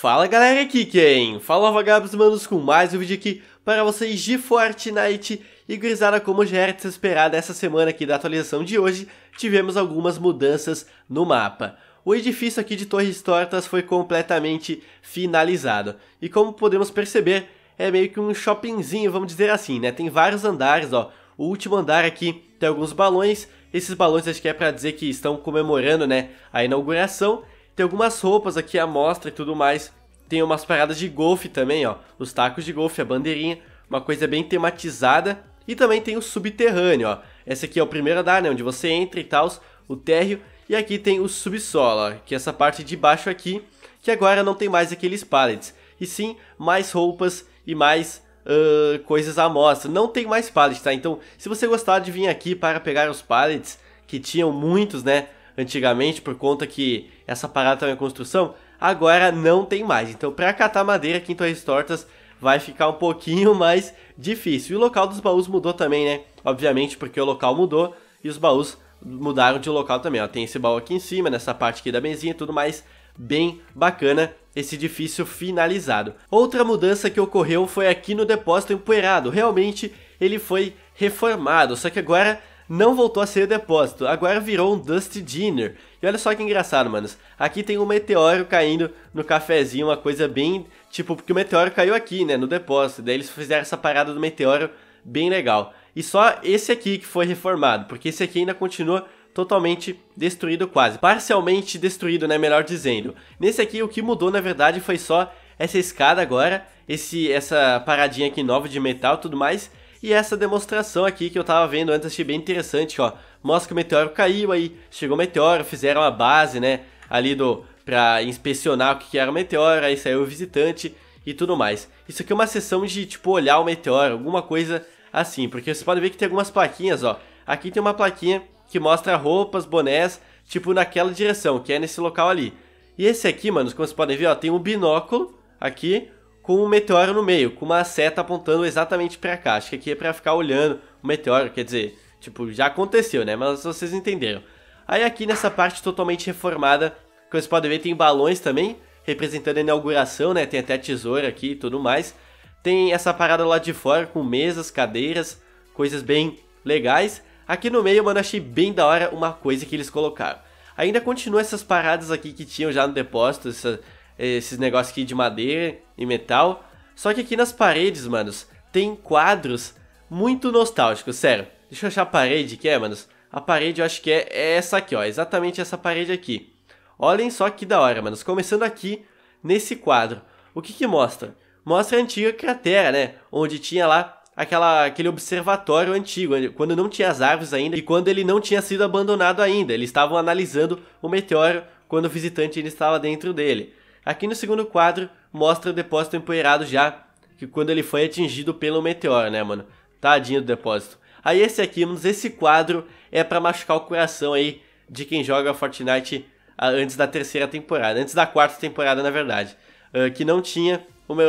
Fala galera aqui quem? Fala vagabos manos com mais um vídeo aqui para vocês de Fortnite e grisada como já era de se esperar dessa semana aqui da atualização de hoje tivemos algumas mudanças no mapa. O edifício aqui de Torres Tortas foi completamente finalizado e como podemos perceber é meio que um shoppingzinho, vamos dizer assim, né? Tem vários andares, ó. O último andar aqui tem alguns balões, esses balões acho que é para dizer que estão comemorando, né, a inauguração tem algumas roupas aqui à mostra e tudo mais. Tem umas paradas de golfe também, ó. Os tacos de golfe, a bandeirinha. Uma coisa bem tematizada. E também tem o subterrâneo, ó. Esse aqui é o primeiro andar, né? Onde você entra e tal, o térreo. E aqui tem o subsolo, ó, que é essa parte de baixo aqui, que agora não tem mais aqueles pallets. E sim, mais roupas e mais uh, coisas à mostra. Não tem mais pallets, tá? Então, se você gostar de vir aqui para pegar os pallets, que tinham muitos, né? antigamente por conta que essa parada estava tá em construção, agora não tem mais. Então, para catar madeira aqui em Torres Tortas vai ficar um pouquinho mais difícil. E o local dos baús mudou também, né? Obviamente, porque o local mudou e os baús mudaram de local também. Ó. Tem esse baú aqui em cima, nessa parte aqui da mesinha e tudo mais. Bem bacana esse edifício finalizado. Outra mudança que ocorreu foi aqui no depósito empoeirado. Realmente ele foi reformado, só que agora não voltou a ser depósito, agora virou um Dusty Dinner. E olha só que engraçado, manos. Aqui tem um meteoro caindo no cafezinho, uma coisa bem. Tipo, porque o meteoro caiu aqui, né? No depósito. Daí eles fizeram essa parada do meteoro bem legal. E só esse aqui que foi reformado, porque esse aqui ainda continua totalmente destruído, quase. Parcialmente destruído, né? Melhor dizendo. Nesse aqui, o que mudou na verdade foi só essa escada agora, esse, essa paradinha aqui nova de metal e tudo mais. E essa demonstração aqui que eu tava vendo antes achei bem interessante, ó. Mostra que o meteoro caiu aí, chegou o meteoro, fizeram a base, né, ali do para inspecionar o que era o meteoro, aí saiu o visitante e tudo mais. Isso aqui é uma sessão de tipo olhar o meteoro, alguma coisa assim, porque vocês podem ver que tem algumas plaquinhas, ó. Aqui tem uma plaquinha que mostra roupas, bonés, tipo naquela direção, que é nesse local ali. E esse aqui, mano, como vocês podem ver, ó, tem um binóculo aqui, com um meteoro no meio, com uma seta apontando exatamente para cá. Acho que aqui é para ficar olhando o meteoro, quer dizer, tipo, já aconteceu, né? Mas vocês entenderam. Aí aqui nessa parte totalmente reformada, como vocês podem ver, tem balões também, representando a inauguração, né? Tem até tesoura aqui e tudo mais. Tem essa parada lá de fora com mesas, cadeiras, coisas bem legais. Aqui no meio, mano, achei bem da hora uma coisa que eles colocaram. Ainda continua essas paradas aqui que tinham já no depósito, essa, esses negócios aqui de madeira e metal. Só que aqui nas paredes, manos, tem quadros muito nostálgicos, sério. Deixa eu achar a parede que é, manos. A parede eu acho que é, é, essa aqui, ó, exatamente essa parede aqui. Olhem só que da hora, manos. Começando aqui, nesse quadro. O que que mostra? Mostra a antiga cratera, né? Onde tinha lá aquela, aquele observatório antigo, quando não tinha as árvores ainda e quando ele não tinha sido abandonado ainda. Eles estavam analisando o meteoro quando o visitante ainda estava dentro dele. Aqui no segundo quadro mostra o depósito empoeirado já, que quando ele foi atingido pelo meteoro, né, mano? Tadinho do depósito. Aí esse aqui, mano, esse quadro é para machucar o coração aí de quem joga Fortnite ah, antes da terceira temporada, antes da quarta temporada, na verdade, uh, que não tinha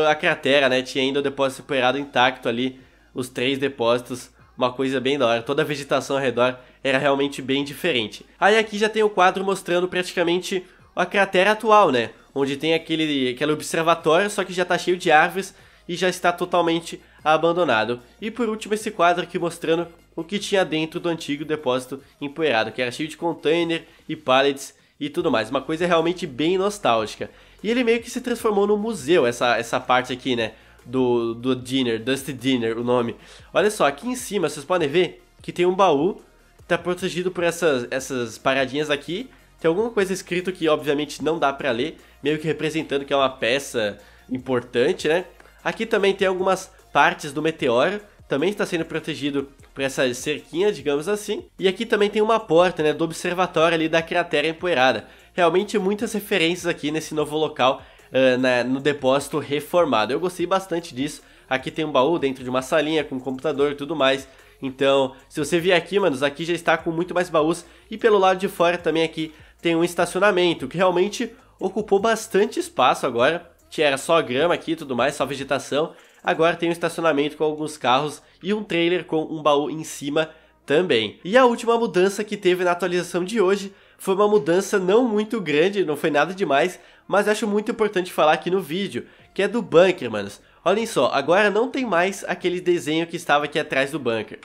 a cratera, né? Tinha ainda o depósito empoeirado intacto ali, os três depósitos, uma coisa bem da hora. Toda a vegetação ao redor era realmente bem diferente. Aí aqui já tem o quadro mostrando praticamente a cratera atual, né? onde tem aquele, aquele observatório, só que já está cheio de árvores e já está totalmente abandonado. E por último, esse quadro aqui mostrando o que tinha dentro do antigo depósito empoeirado, que era cheio de container e pallets e tudo mais. Uma coisa realmente bem nostálgica. E ele meio que se transformou num museu, essa, essa parte aqui, né? Do, do Dinner, Dusty Dinner, o nome. Olha só, aqui em cima vocês podem ver que tem um baú, tá protegido por essas, essas paradinhas aqui tem alguma coisa escrito que obviamente não dá para ler, meio que representando que é uma peça importante, né? Aqui também tem algumas partes do meteoro, também está sendo protegido por essa cerquinha, digamos assim. E aqui também tem uma porta, né, do observatório ali da cratera empoeirada. Realmente muitas referências aqui nesse novo local, uh, na, no depósito reformado. Eu gostei bastante disso. Aqui tem um baú dentro de uma salinha com um computador e tudo mais. Então, se você vier aqui, manos, aqui já está com muito mais baús. E pelo lado de fora também aqui tem um estacionamento que realmente ocupou bastante espaço agora. que era só grama aqui e tudo mais, só vegetação. Agora tem um estacionamento com alguns carros e um trailer com um baú em cima também. E a última mudança que teve na atualização de hoje foi uma mudança não muito grande, não foi nada demais, mas acho muito importante falar aqui no vídeo, que é do bunker, manos. Olhem só, agora não tem mais aquele desenho que estava aqui atrás do bunker.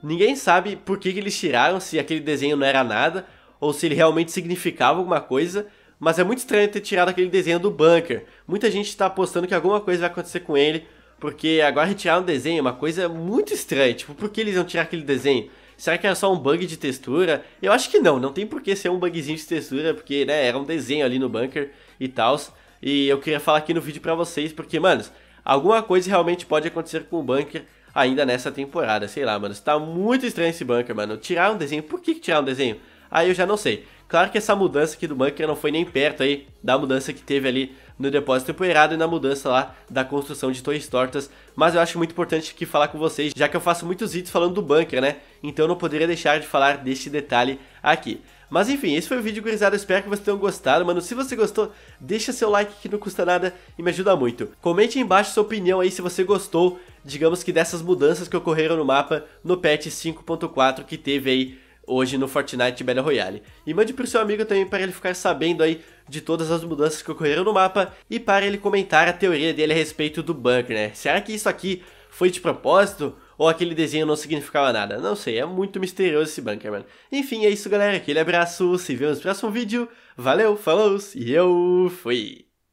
Ninguém sabe por que, que eles tiraram, se aquele desenho não era nada, ou se ele realmente significava alguma coisa, mas é muito estranho ter tirado aquele desenho do bunker. Muita gente está apostando que alguma coisa vai acontecer com ele, porque agora retirar um desenho é uma coisa muito estranha. Tipo, por que eles iam tirar aquele desenho? Será que era só um bug de textura? Eu acho que não, não tem por que ser um bugzinho de textura, porque né, era um desenho ali no bunker e tal. E eu queria falar aqui no vídeo pra vocês, porque, mano, alguma coisa realmente pode acontecer com o bunker ainda nessa temporada, sei lá, mano. está muito estranho esse bunker, mano. Tirar um desenho, por que, tirar um desenho? aí eu já não sei. Claro que essa mudança aqui do bunker não foi nem perto aí da mudança que teve ali no depósito empoeirado e na mudança lá da construção de torres tortas, mas eu acho muito importante aqui falar com vocês, já que eu faço muitos vídeos falando do bunker, né? Então eu não poderia deixar de falar deste detalhe aqui. Mas enfim, esse foi o vídeo, gurizada, espero que vocês tenham gostado, mano, se você gostou, deixa seu like que não custa nada e me ajuda muito. Comente aí embaixo sua opinião aí se você gostou, digamos que dessas mudanças que ocorreram no mapa no patch 5.4 que teve aí hoje no Fortnite Battle Royale. E mande pro seu amigo também para ele ficar sabendo aí de todas as mudanças que ocorreram no mapa e para ele comentar a teoria dele a respeito do bunker, né? Será que isso aqui foi de propósito? Ou aquele desenho não significava nada? Não sei, é muito misterioso esse bunker, mano. Enfim, é isso, galera. Aquele abraço, se vemos no próximo vídeo. Valeu, falou, e eu fui!